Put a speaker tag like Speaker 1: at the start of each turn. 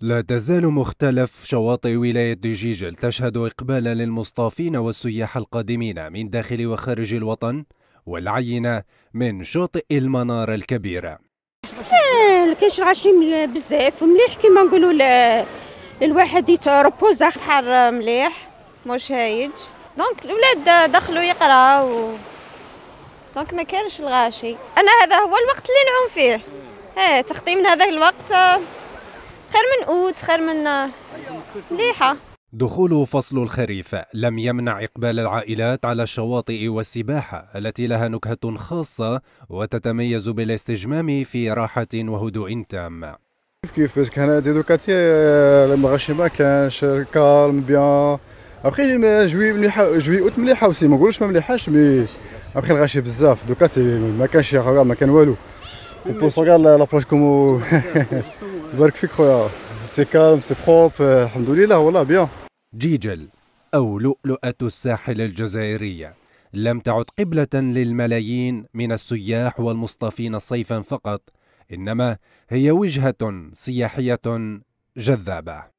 Speaker 1: لا تزال مختلف شواطئ ولاية دجيجل تشهد إقبالا للمصطافين والسياح القادمين من داخل وخارج الوطن والعينة من شاطئ المنارة الكبيرة
Speaker 2: آه، الكاش عايشين بزاف مليح كما نقولوا للواحد يتروبوز حر مليح مش
Speaker 3: هايج دونك الاولاد دخلوا يقراو دونك ما كانش الغاشي انا هذا هو الوقت اللي نعوم فيه اه تخطي من هذا الوقت خير من اوت خير من مليحه
Speaker 1: دخول فصل الخريف لم يمنع إقبال العائلات على الشواطئ والسباحة التي لها نكهة خاصة وتتميز بالاستجمام في راحة وهدوء تام
Speaker 4: كيف كيف باسكو هنا دوكا المغشي آه، ما كانش كالم بيان ابخي جوي مليحه جوي اوت مليحه وسي ما نقولوش ما مليحاش مي ابخي الغاشي بزاف دوكا سي ما كانش ما كان والو وبو سوغال لا بلاج كومو بارك فيك خويا سي كالم سي بروب الحمد لله والله بيان جيجل أو
Speaker 1: لؤلؤة الساحل الجزائرية لم تعد قبلة للملايين من السياح والمصطفين صيفا فقط إنما هي وجهة سياحية جذابة